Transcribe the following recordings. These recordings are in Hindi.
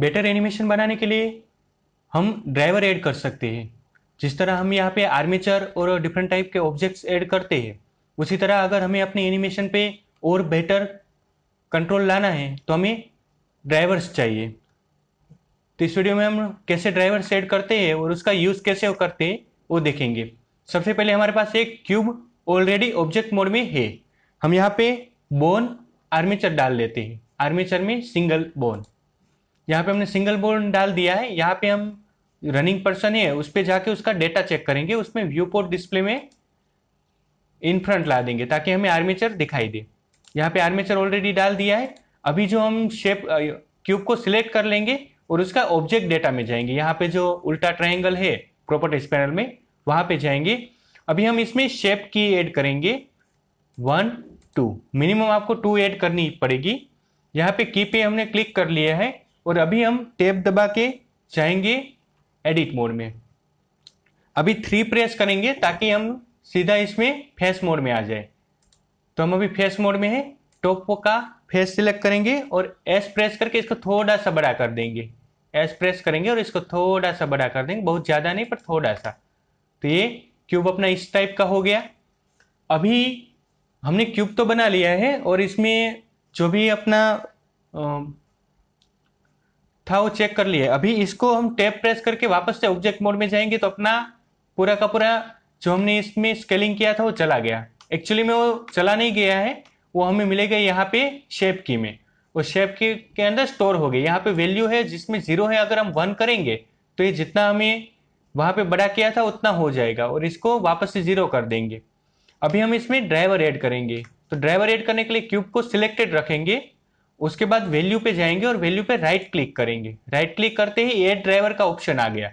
बेटर एनिमेशन बनाने के लिए हम ड्राइवर ऐड कर सकते हैं जिस तरह हम यहाँ पे आर्मेचर और डिफरेंट टाइप के ऑब्जेक्ट्स ऐड करते हैं उसी तरह अगर हमें अपने एनिमेशन पे और बेटर कंट्रोल लाना है तो हमें ड्राइवर्स चाहिए तो इस वीडियो में हम कैसे ड्राइवर्स ऐड करते हैं और उसका यूज़ कैसे करते हैं वो देखेंगे सबसे पहले हमारे पास एक क्यूब ऑलरेडी ऑब्जेक्ट मोड में है हम यहाँ पे बोन आर्मेचर डाल लेते हैं आर्मेचर में सिंगल बोन यहाँ पे हमने सिंगल बोर्ड डाल दिया है यहाँ पे हम रनिंग पर्सन है उस पर जाके उसका डेटा चेक करेंगे उसमें व्यू पोर्ट डिस्प्ले में इन फ्रंट ला देंगे ताकि हमें आर्मेचर दिखाई दे यहाँ पे आर्मेचर ऑलरेडी डाल दिया है अभी जो हम शेप क्यूब को सिलेक्ट कर लेंगे और उसका ऑब्जेक्ट डेटा में जाएंगे यहाँ पे जो उल्टा ट्राइंगल है प्रॉपर्टीज पैनल में वहां पे जाएंगे अभी हम इसमें शेप की एड करेंगे वन टू मिनिमम आपको टू एड करनी पड़ेगी यहाँ पे की पे हमने क्लिक कर लिया है और अभी हम टेप दबा के जाएंगे एडिट मोड में अभी थ्री प्रेस करेंगे ताकि हम सीधा इसमें फेस मोड में आ जाए तो हम अभी फेस मोड में है टॉप का फेस सिलेक्ट करेंगे और एस प्रेस करके इसको थोड़ा सा बड़ा कर देंगे एस प्रेस करेंगे और इसको थोड़ा सा बड़ा कर देंगे बहुत ज़्यादा नहीं पर थोड़ा सा तो ये क्यूब अपना इस टाइप का हो गया अभी हमने क्यूब तो बना लिया है और इसमें जो भी अपना था वो चेक कर लिए अभी इसको हम टैप प्रेस करके वापस से ऑब्जेक्ट मोड में जाएंगे तो अपना पूरा का पूरा जो हमने इसमें स्केलिंग किया था वो चला गया एक्चुअली में वो चला नहीं गया है वो हमें मिलेगा यहाँ पे शेप की में वो शेप की के अंदर स्टोर हो गई यहाँ पे वैल्यू है जिसमें जीरो है अगर हम वन करेंगे तो ये जितना हमें वहाँ पे बड़ा किया था उतना हो जाएगा और इसको वापस से जीरो कर देंगे अभी हम इसमें ड्राइवर ऐड करेंगे तो ड्राइवर ऐड करने के लिए क्यूब को सिलेक्टेड रखेंगे उसके बाद वैल्यू पे जाएंगे और वैल्यू पे राइट क्लिक करेंगे राइट क्लिक करते ही एड ड्राइवर का ऑप्शन आ गया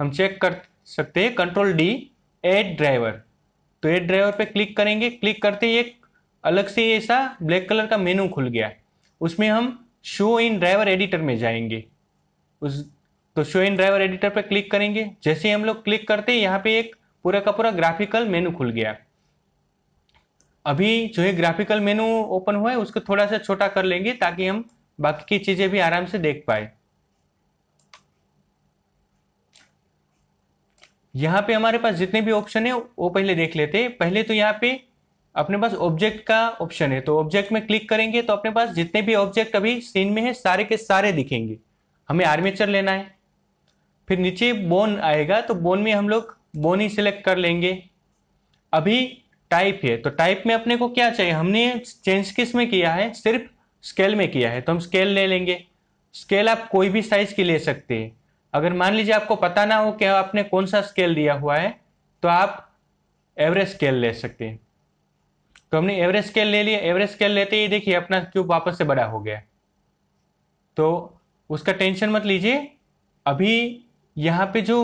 हम चेक कर सकते हैं कंट्रोल डी एड ड्राइवर तो एड ड्राइवर पे क्लिक करेंगे क्लिक करते ही एक अलग से ऐसा ब्लैक कलर का मेनू खुल गया उसमें हम शो इन ड्राइवर एडिटर में जाएंगे उस तो शो इन ड्राइवर एडिटर पर क्लिक करेंगे जैसे ही हम लोग क्लिक करते हैं यहाँ पे एक पूरा का पूरा ग्राफिकल मेनू खुल गया अभी जो है ग्राफिकल मेनू ओपन हुआ है उसको थोड़ा सा छोटा कर लेंगे ताकि हम बाकी की चीजें भी आराम से देख पाए यहाँ पे हमारे पास जितने भी ऑप्शन है वो पहले देख लेते हैं पहले तो यहाँ पे अपने पास ऑब्जेक्ट का ऑप्शन है तो ऑब्जेक्ट में क्लिक करेंगे तो अपने पास जितने भी ऑब्जेक्ट अभी सीन में है सारे के सारे दिखेंगे हमें आर्मेचर लेना है फिर नीचे बोन आएगा तो बोन में हम लोग बोन ही सिलेक्ट कर लेंगे अभी टाइप है तो टाइप में अपने को क्या चाहिए हमने चेंज किस में किया है सिर्फ स्केल में किया है तो हम स्केल ले लेंगे स्केल आप कोई भी साइज की ले सकते हैं अगर मान लीजिए आपको पता ना हो कि आपने कौन सा स्केल दिया हुआ है तो आप एवरेज स्केल ले सकते हैं तो हमने एवरेज स्केल ले लिया एवरेज स्केल लेते ही देखिए अपना क्यूब वापस से बड़ा हो गया तो उसका टेंशन मत लीजिए अभी यहाँ पे जो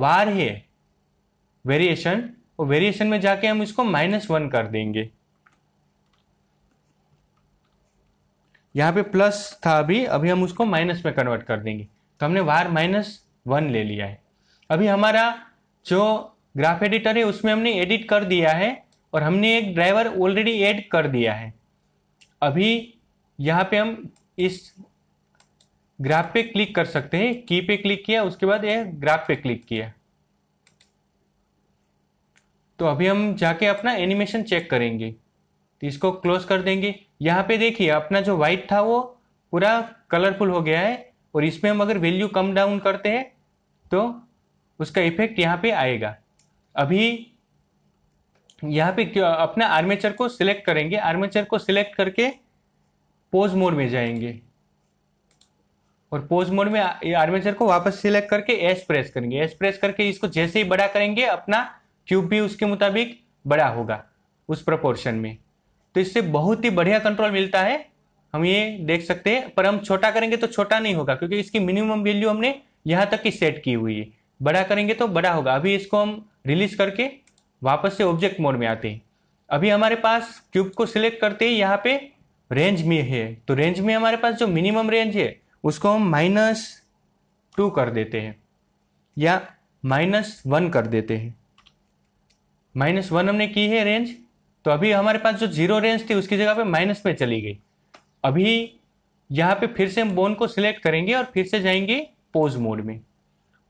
वार है वेरिएशन और वेरिएशन में जाके हम इसको माइनस वन कर देंगे यहां पे प्लस था अभी अभी हम उसको माइनस में कन्वर्ट कर देंगे तो हमने वार माइनस वन ले लिया है अभी हमारा जो ग्राफ एडिटर है उसमें हमने एडिट कर दिया है और हमने एक ड्राइवर ऑलरेडी एड कर दिया है अभी यहाँ पे हम इस ग्राफ पे क्लिक कर सकते हैं की पे क्लिक किया उसके बाद ये ग्राफ पे क्लिक किया तो अभी हम जाके अपना एनिमेशन चेक करेंगे तो इसको क्लोज कर देंगे यहाँ पे देखिए अपना जो वाइट था वो पूरा कलरफुल हो गया है और इसमें हम अगर वैल्यू कम डाउन करते हैं तो उसका इफेक्ट यहाँ पे आएगा अभी यहाँ पे अपना आर्मेचर को सिलेक्ट करेंगे आर्मेचर को सिलेक्ट करके पोज मोड में जाएंगे और पोज मोड में आर्मेचर को वापस सिलेक्ट करके एस प्रेस करेंगे एस प्रेस करके इसको जैसे ही बड़ा करेंगे अपना क्यूब भी उसके मुताबिक बड़ा होगा उस प्रपोर्शन में तो इससे बहुत ही बढ़िया कंट्रोल मिलता है हम ये देख सकते हैं पर हम छोटा करेंगे तो छोटा नहीं होगा क्योंकि इसकी मिनिमम वैल्यू हमने यहाँ तक की सेट की हुई है बड़ा करेंगे तो बड़ा होगा अभी इसको हम रिलीज करके वापस से ऑब्जेक्ट मोड में आते हैं अभी हमारे पास क्यूब को सिलेक्ट करते ही यहाँ पे रेंज में है तो रेंज में हमारे पास जो मिनिमम रेंज है उसको हम माइनस टू कर देते हैं या माइनस वन कर देते हैं माइनस वन हमने की है रेंज तो अभी हमारे पास जो जीरो रेंज थी उसकी जगह पे माइनस में चली गई अभी यहाँ पे फिर से हम बोन को सिलेक्ट करेंगे और फिर से जाएंगे पोज मोड में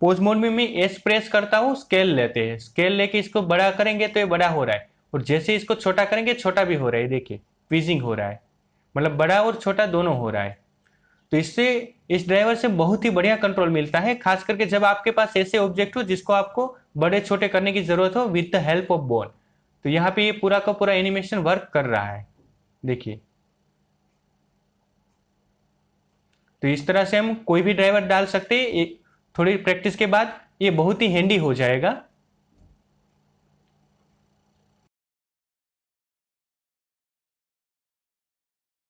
पोज मोड में मैं एस प्रेस करता हूँ स्केल लेते हैं स्केल लेके इसको बड़ा करेंगे तो ये बड़ा हो रहा है और जैसे इसको छोटा करेंगे छोटा भी हो रहा है देखिए पीजिंग हो रहा है मतलब बड़ा और छोटा दोनों हो रहा है तो इससे इस ड्राइवर से बहुत ही बढ़िया कंट्रोल मिलता है खास करके जब आपके पास ऐसे ऑब्जेक्ट हो जिसको आपको बड़े छोटे करने की ज़रूरत हो with the help of bone तो यहाँ पे ये पूरा का पूरा एनिमेशन वर्क कर रहा है देखिए तो इस तरह से हम कोई भी ड्राइवर डाल सकते हैं थोड़ी प्रैक्टिस के बाद ये बहुत ही हैंडी हो जाएगा